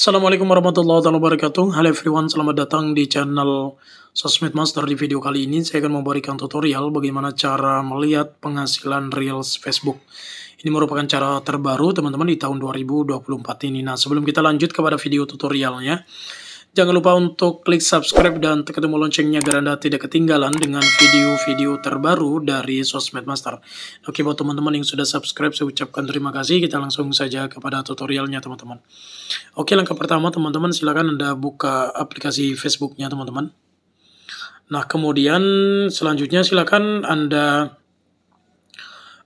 Assalamualaikum warahmatullahi wabarakatuh Halo everyone, selamat datang di channel Sosmed Master Di video kali ini saya akan memberikan tutorial bagaimana cara melihat penghasilan Reels Facebook Ini merupakan cara terbaru teman-teman di tahun 2024 ini Nah sebelum kita lanjut kepada video tutorialnya Jangan lupa untuk klik subscribe dan tekan tombol loncengnya agar Anda tidak ketinggalan dengan video-video terbaru dari Sosmed Master. Oke, buat teman-teman yang sudah subscribe, saya ucapkan terima kasih. Kita langsung saja kepada tutorialnya, teman-teman. Oke, langkah pertama, teman-teman, silakan Anda buka aplikasi Facebooknya, teman-teman. Nah, kemudian selanjutnya silakan Anda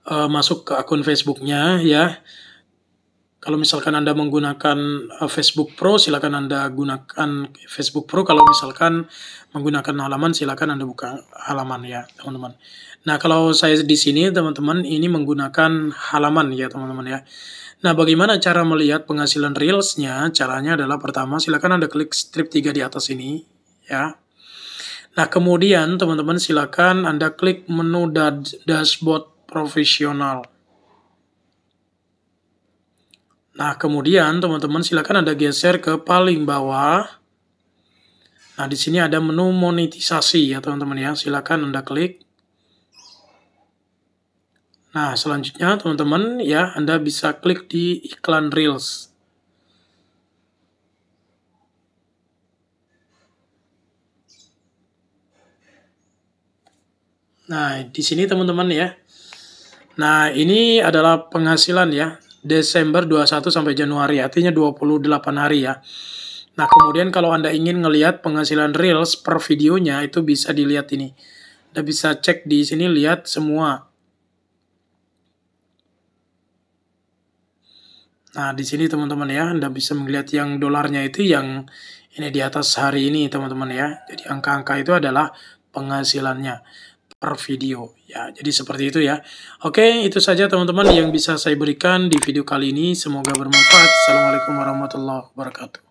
uh, masuk ke akun Facebooknya, ya. Kalau misalkan Anda menggunakan eh, Facebook Pro, silakan Anda gunakan Facebook Pro. Kalau misalkan menggunakan halaman, silakan Anda buka halaman ya, teman-teman. Nah, kalau saya di sini, teman-teman, ini menggunakan halaman ya, teman-teman ya. Nah, bagaimana cara melihat penghasilan Reels-nya? Caranya adalah pertama, silakan Anda klik strip 3 di atas ini ya. Nah, kemudian teman-teman silakan Anda klik menu dashboard profesional. Nah, kemudian teman-teman silakan Anda geser ke paling bawah. Nah, di sini ada menu monetisasi ya teman-teman ya. Silakan Anda klik. Nah, selanjutnya teman-teman ya Anda bisa klik di iklan Reels. Nah, di sini teman-teman ya. Nah, ini adalah penghasilan ya. Desember 21 sampai Januari, artinya 28 hari ya. Nah, kemudian kalau Anda ingin ngelihat penghasilan Reels per videonya, itu bisa dilihat ini. Anda bisa cek di sini, lihat semua. Nah, di sini teman-teman ya, Anda bisa melihat yang dolarnya itu yang ini di atas hari ini teman-teman ya. Jadi angka-angka itu adalah penghasilannya per video ya. Jadi seperti itu ya. Oke, itu saja teman-teman yang bisa saya berikan di video kali ini. Semoga bermanfaat. Assalamualaikum warahmatullahi wabarakatuh.